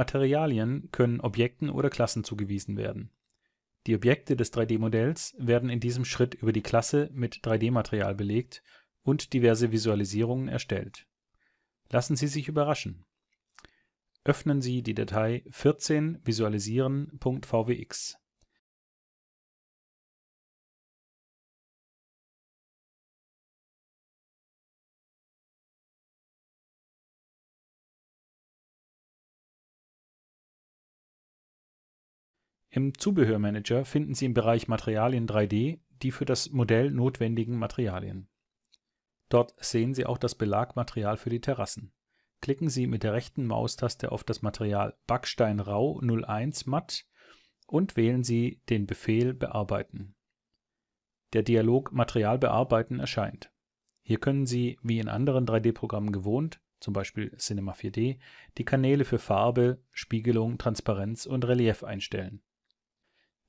Materialien können Objekten oder Klassen zugewiesen werden. Die Objekte des 3D-Modells werden in diesem Schritt über die Klasse mit 3D-Material belegt und diverse Visualisierungen erstellt. Lassen Sie sich überraschen. Öffnen Sie die Datei 14 visualisieren.vwx Im Zubehörmanager finden Sie im Bereich Materialien 3D die für das Modell notwendigen Materialien. Dort sehen Sie auch das Belagmaterial für die Terrassen. Klicken Sie mit der rechten Maustaste auf das Material Backstein Rau 01 Matt und wählen Sie den Befehl Bearbeiten. Der Dialog Material bearbeiten erscheint. Hier können Sie, wie in anderen 3D-Programmen gewohnt, zum Beispiel Cinema 4D, die Kanäle für Farbe, Spiegelung, Transparenz und Relief einstellen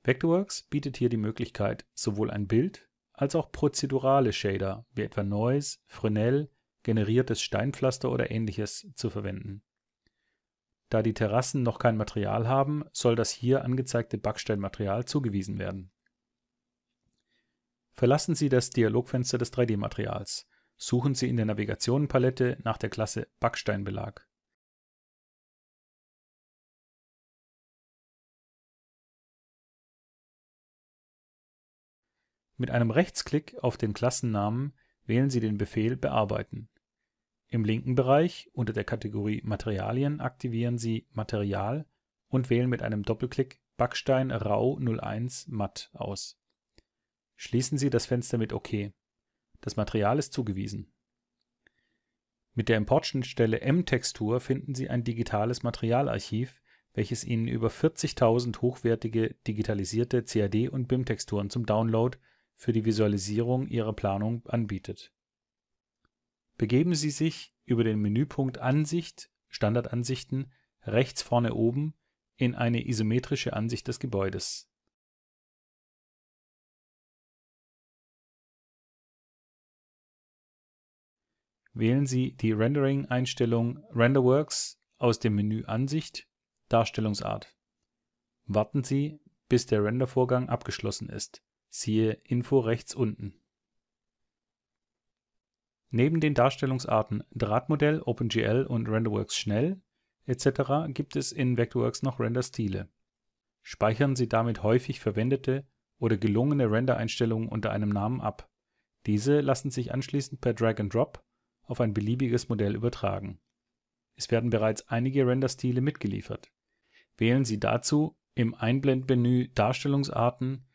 Vectorworks bietet hier die Möglichkeit, sowohl ein Bild als auch prozedurale Shader wie etwa Noise, Fresnel, generiertes Steinpflaster oder ähnliches zu verwenden. Da die Terrassen noch kein Material haben, soll das hier angezeigte Backsteinmaterial zugewiesen werden. Verlassen Sie das Dialogfenster des 3D-Materials. Suchen Sie in der Navigationenpalette nach der Klasse Backsteinbelag Mit einem Rechtsklick auf den Klassennamen wählen Sie den Befehl Bearbeiten. Im linken Bereich unter der Kategorie Materialien aktivieren Sie Material und wählen mit einem Doppelklick Backstein Rau 01 matt aus. Schließen Sie das Fenster mit OK. Das Material ist zugewiesen. Mit der Importschnittstelle M-Textur finden Sie ein digitales Materialarchiv, welches Ihnen über 40.000 hochwertige digitalisierte CAD- und BIM-Texturen zum Download für die Visualisierung Ihrer Planung anbietet. Begeben Sie sich über den Menüpunkt Ansicht (Standardansichten) rechts vorne oben in eine isometrische Ansicht des Gebäudes. Wählen Sie die Rendering-Einstellung RenderWorks aus dem Menü Ansicht Darstellungsart. Warten Sie, bis der Rendervorgang abgeschlossen ist Siehe Info rechts unten. Neben den Darstellungsarten Drahtmodell, OpenGL und RenderWorks Schnell etc. gibt es in Vectorworks noch Renderstile. Speichern Sie damit häufig verwendete oder gelungene Rendereinstellungen unter einem Namen ab. Diese lassen sich anschließend per Drag and Drop auf ein beliebiges Modell übertragen. Es werden bereits einige Renderstile mitgeliefert. Wählen Sie dazu im Einblendmenü Darstellungsarten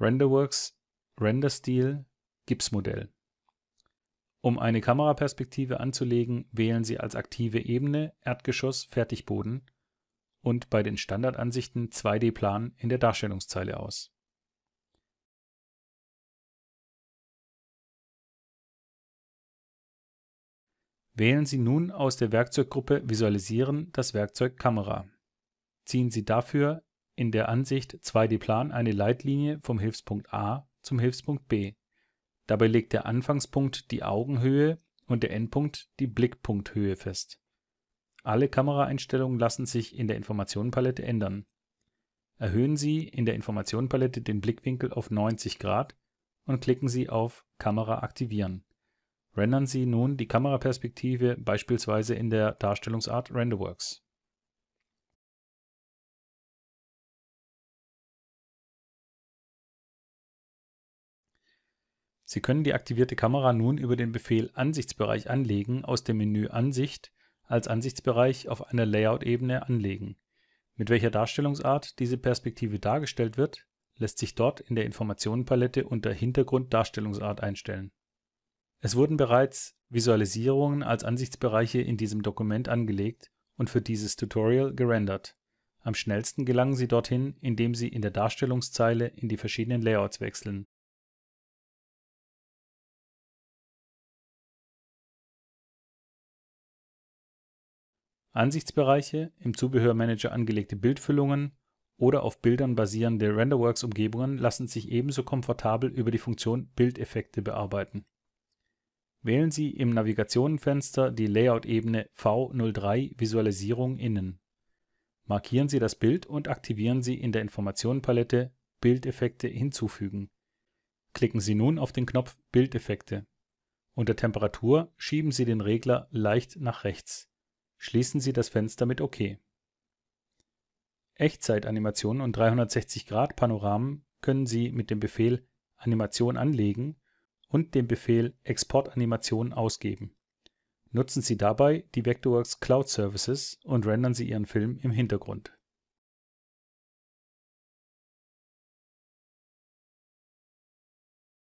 RenderWorks Render-Stil Gipsmodell. Um eine Kameraperspektive anzulegen, wählen Sie als aktive Ebene Erdgeschoss Fertigboden und bei den Standardansichten 2D-Plan in der Darstellungszeile aus. Wählen Sie nun aus der Werkzeuggruppe Visualisieren das Werkzeug Kamera. Ziehen Sie dafür in der Ansicht 2D-Plan eine Leitlinie vom Hilfspunkt A zum Hilfspunkt B. Dabei legt der Anfangspunkt die Augenhöhe und der Endpunkt die Blickpunkthöhe fest. Alle Kameraeinstellungen lassen sich in der Informationenpalette ändern. Erhöhen Sie in der Informationenpalette den Blickwinkel auf 90 Grad und klicken Sie auf Kamera aktivieren. Rendern Sie nun die Kameraperspektive beispielsweise in der Darstellungsart RenderWorks. Sie können die aktivierte Kamera nun über den Befehl Ansichtsbereich anlegen aus dem Menü Ansicht als Ansichtsbereich auf einer Layout-Ebene anlegen. Mit welcher Darstellungsart diese Perspektive dargestellt wird, lässt sich dort in der Informationenpalette unter Hintergrund Darstellungsart einstellen. Es wurden bereits Visualisierungen als Ansichtsbereiche in diesem Dokument angelegt und für dieses Tutorial gerendert. Am schnellsten gelangen Sie dorthin, indem Sie in der Darstellungszeile in die verschiedenen Layouts wechseln Ansichtsbereiche, im Zubehörmanager angelegte Bildfüllungen oder auf Bildern basierende RenderWorks-Umgebungen lassen sich ebenso komfortabel über die Funktion Bildeffekte bearbeiten. Wählen Sie im Navigationenfenster die Layout-Ebene V03 Visualisierung innen. Markieren Sie das Bild und aktivieren Sie in der Informationenpalette Bildeffekte hinzufügen. Klicken Sie nun auf den Knopf Bildeffekte. Unter Temperatur schieben Sie den Regler leicht nach rechts. Schließen Sie das Fenster mit OK. Echtzeitanimationen und 360-Grad-Panoramen können Sie mit dem Befehl Animation anlegen und dem Befehl Exportanimation ausgeben. Nutzen Sie dabei die Vectorworks Cloud Services und rendern Sie Ihren Film im Hintergrund